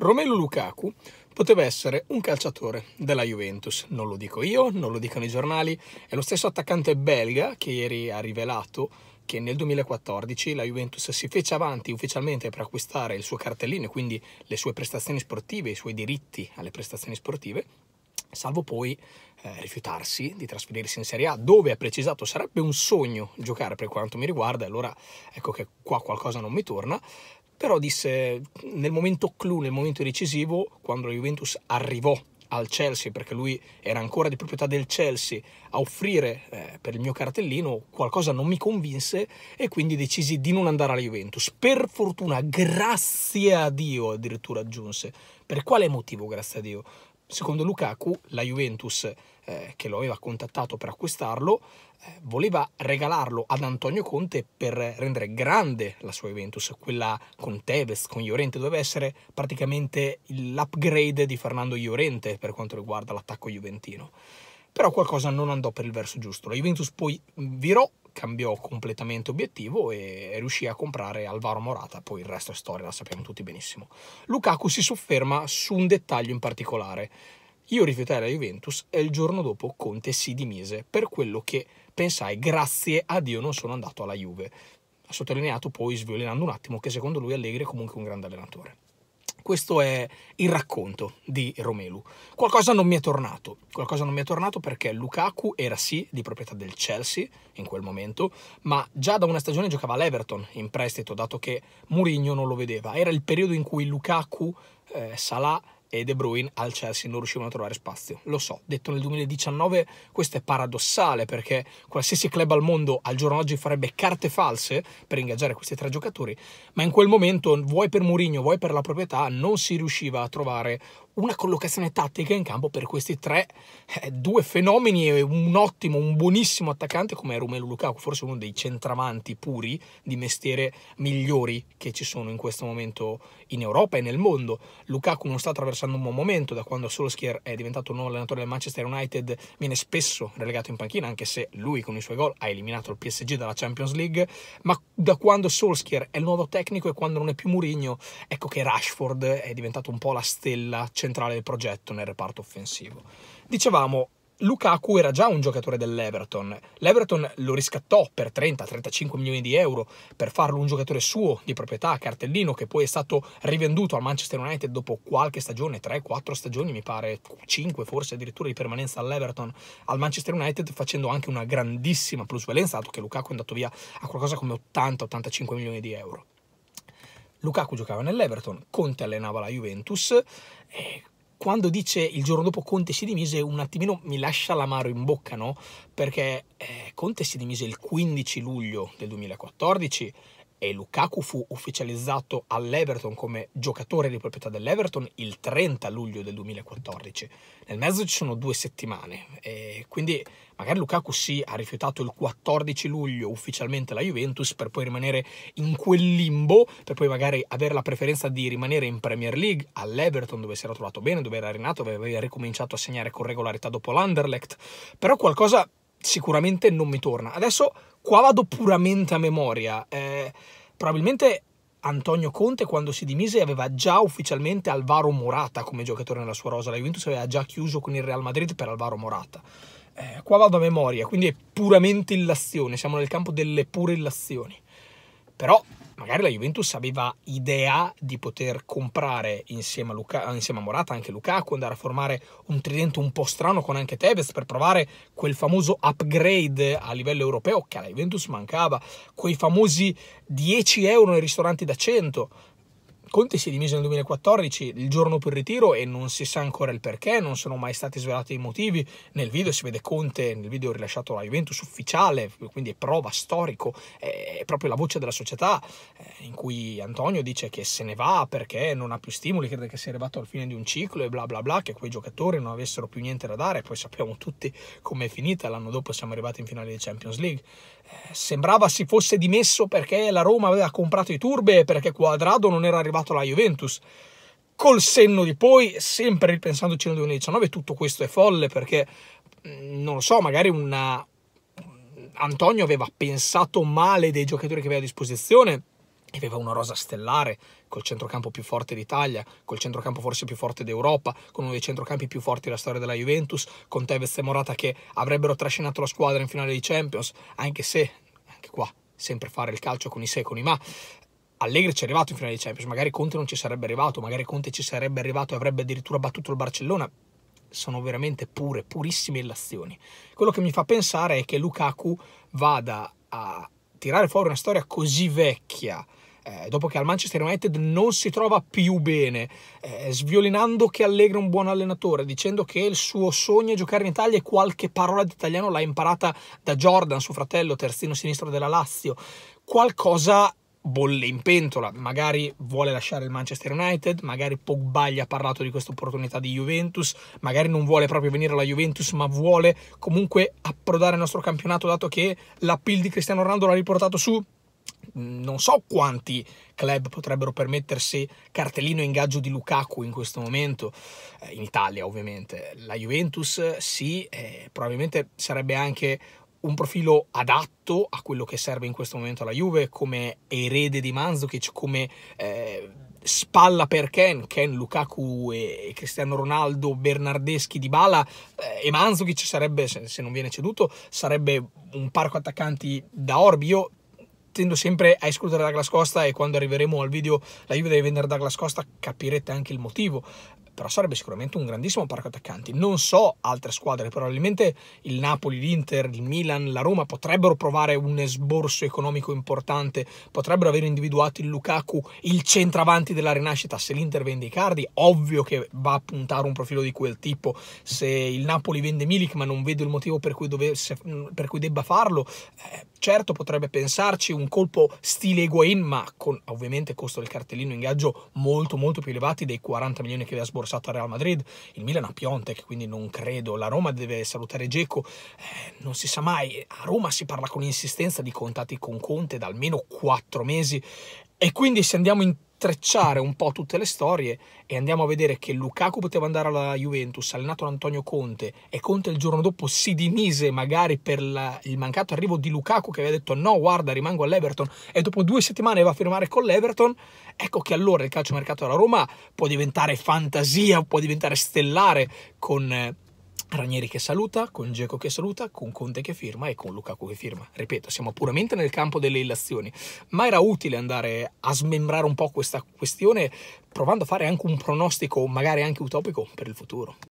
Romelu Lukaku poteva essere un calciatore della Juventus. Non lo dico io, non lo dicono i giornali, è lo stesso attaccante belga che ieri ha rivelato che nel 2014 la Juventus si fece avanti ufficialmente per acquistare il suo cartellino e quindi le sue prestazioni sportive, i suoi diritti alle prestazioni sportive, salvo poi eh, rifiutarsi di trasferirsi in Serie A, dove ha precisato sarebbe un sogno giocare per quanto mi riguarda, allora ecco che qua qualcosa non mi torna, però disse nel momento clou, nel momento decisivo, quando la Juventus arrivò al Chelsea, perché lui era ancora di proprietà del Chelsea, a offrire eh, per il mio cartellino qualcosa non mi convinse e quindi decisi di non andare alla Juventus. Per fortuna, grazie a Dio addirittura aggiunse. Per quale motivo, grazie a Dio? Secondo Lukaku, la Juventus eh, che lo aveva contattato per acquistarlo, eh, voleva regalarlo ad Antonio Conte per rendere grande la sua Juventus, quella con Tevez, con Llorente, doveva essere praticamente l'upgrade di Fernando Llorente per quanto riguarda l'attacco juventino. Però qualcosa non andò per il verso giusto. La Juventus poi virò cambiò completamente obiettivo e riuscì a comprare Alvaro Morata, poi il resto è storia, la sappiamo tutti benissimo. Lukaku si sofferma su un dettaglio in particolare. Io rifiutai la Juventus e il giorno dopo Conte si dimise per quello che pensai, grazie a Dio non sono andato alla Juve. Ha sottolineato poi, sviolinando un attimo, che secondo lui Allegri è comunque un grande allenatore. Questo è il racconto di Romelu. Qualcosa non mi è tornato, qualcosa non mi è tornato perché Lukaku era sì di proprietà del Chelsea in quel momento, ma già da una stagione giocava all'Everton in prestito, dato che Mourinho non lo vedeva. Era il periodo in cui Lukaku, eh, Salah e De Bruyne al Chelsea non riuscivano a trovare spazio. Lo so, detto nel 2019 questo è paradossale perché qualsiasi club al mondo al giorno d'oggi farebbe carte false per ingaggiare questi tre giocatori, ma in quel momento, vuoi per Mourinho, vuoi per la proprietà, non si riusciva a trovare una collocazione tattica in campo per questi tre, eh, due fenomeni e un ottimo, un buonissimo attaccante come Romelu Lukaku, forse uno dei centravanti puri di mestiere migliori che ci sono in questo momento in Europa e nel mondo. Lukaku non sta attraversando un buon momento da quando Solskjaer è diventato un nuovo allenatore del Manchester United, viene spesso relegato in panchina anche se lui con i suoi gol ha eliminato il PSG dalla Champions League, ma da quando Solskjaer è il nuovo tecnico e quando non è più Mourinho, ecco che Rashford è diventato un po' la stella centrale centrale del progetto nel reparto offensivo. Dicevamo, Lukaku era già un giocatore dell'Everton. L'Everton lo riscattò per 30-35 milioni di euro per farlo un giocatore suo di proprietà, cartellino, che poi è stato rivenduto al Manchester United dopo qualche stagione, 3-4 stagioni mi pare, 5 forse addirittura di permanenza all'Everton, al Manchester United facendo anche una grandissima plusvalenza, dato che Lukaku è andato via a qualcosa come 80-85 milioni di euro. Lukaku giocava nell'Everton, Conte allenava la Juventus. Eh, quando dice il giorno dopo Conte si dimise, un attimino mi lascia l'amaro in bocca, no? Perché eh, Conte si dimise il 15 luglio del 2014 e Lukaku fu ufficializzato all'Everton come giocatore di proprietà dell'Everton il 30 luglio del 2014. Nel mezzo ci sono due settimane, quindi magari Lukaku sì ha rifiutato il 14 luglio ufficialmente la Juventus per poi rimanere in quel limbo, per poi magari avere la preferenza di rimanere in Premier League all'Everton dove si era trovato bene, dove era rinato, dove aveva ricominciato a segnare con regolarità dopo l'Anderlecht, però qualcosa sicuramente non mi torna. Adesso qua vado puramente a memoria. Eh, probabilmente Antonio Conte quando si dimise aveva già ufficialmente Alvaro Morata come giocatore nella sua rosa, la Juventus aveva già chiuso con il Real Madrid per Alvaro Morata. Eh, qua vado a memoria, quindi è puramente illazione, siamo nel campo delle pure illazioni però magari la Juventus aveva idea di poter comprare insieme a, Luca, insieme a Morata anche Lukaku, andare a formare un tridente un po' strano con anche Tevez per provare quel famoso upgrade a livello europeo che alla Juventus mancava, quei famosi 10 euro nei ristoranti da 100 Conte si dimise nel 2014, il giorno per il ritiro, e non si sa ancora il perché, non sono mai stati svelati i motivi. Nel video si vede Conte, nel video rilasciato alla Juventus ufficiale, quindi è prova storico, è proprio la voce della società, eh, in cui Antonio dice che se ne va perché non ha più stimoli, crede che sia arrivato al fine di un ciclo e bla bla bla, che quei giocatori non avessero più niente da dare. Poi sappiamo tutti com'è finita, l'anno dopo siamo arrivati in finale di Champions League. Eh, sembrava si fosse dimesso perché la Roma aveva comprato i turbe, e perché Quadrado non era arrivato salvato la Juventus. Col senno di poi, sempre ripensandoci nel 2019, tutto questo è folle perché, mm, non lo so, magari una... Mm, Antonio aveva pensato male dei giocatori che aveva a disposizione, e aveva una rosa stellare col centrocampo più forte d'Italia, col centrocampo forse più forte d'Europa, con uno dei centrocampi più forti della storia della Juventus, con Tevez e Morata che avrebbero trascinato la squadra in finale di Champions, anche se, anche qua, sempre fare il calcio con i secoli, ma Allegri ci è arrivato in finale di Champions, magari Conte non ci sarebbe arrivato, magari Conte ci sarebbe arrivato e avrebbe addirittura battuto il Barcellona. Sono veramente pure, purissime illazioni. Quello che mi fa pensare è che Lukaku vada a tirare fuori una storia così vecchia, eh, dopo che al Manchester United non si trova più bene, eh, sviolinando che Allegri è un buon allenatore, dicendo che il suo sogno è giocare in Italia e qualche parola di italiano l'ha imparata da Jordan, suo fratello, terzino sinistro della Lazio. Qualcosa bolle in pentola, magari vuole lasciare il Manchester United, magari Pogba gli ha parlato di questa opportunità di Juventus, magari non vuole proprio venire alla Juventus, ma vuole comunque approdare il nostro campionato, dato che l'appeal di Cristiano Ronaldo l'ha riportato su non so quanti club potrebbero permettersi cartellino ingaggio di Lukaku in questo momento, eh, in Italia ovviamente. La Juventus sì, eh, probabilmente sarebbe anche un profilo adatto a quello che serve in questo momento alla Juve, come erede di Manzukic, come eh, spalla per Ken, Ken, Lukaku e Cristiano Ronaldo, Bernardeschi, Dybala eh, e Manzukic sarebbe, se non viene ceduto, sarebbe un parco attaccanti da Orbi. Io tendo sempre a escludere Douglas Costa e quando arriveremo al video la Juve deve vendere Douglas Costa capirete anche il motivo però sarebbe sicuramente un grandissimo parco attaccanti. Non so altre squadre, probabilmente il Napoli, l'Inter, il Milan, la Roma potrebbero provare un esborso economico importante, potrebbero aver individuato il Lukaku, il centravanti della rinascita, se l'Inter vende i cardi, ovvio che va a puntare un profilo di quel tipo, se il Napoli vende Milik ma non vedo il motivo per cui, dovesse, per cui debba farlo, eh, certo potrebbe pensarci un colpo stile Higuain ma con ovviamente costo del cartellino ingaggio molto molto più elevati dei 40 milioni che aveva sborsato rimborsato al Real Madrid, il Milan a Piontek, quindi non credo, la Roma deve salutare Geco, eh, non si sa mai, a Roma si parla con insistenza di contatti con Conte da almeno quattro mesi, e quindi se andiamo a intrecciare un po' tutte le storie e andiamo a vedere che Lukaku poteva andare alla Juventus, allenato da Antonio Conte, e Conte il giorno dopo si dimise magari per la, il mancato arrivo di Lukaku che aveva detto no guarda rimango all'Everton e dopo due settimane va a firmare con l'Everton, ecco che allora il calciomercato della Roma può diventare fantasia, può diventare stellare con eh, Ranieri che saluta, con Geco che saluta, con Conte che firma e con Lukaku che firma. Ripeto, siamo puramente nel campo delle illazioni, ma era utile andare a smembrare un po' questa questione provando a fare anche un pronostico magari anche utopico per il futuro.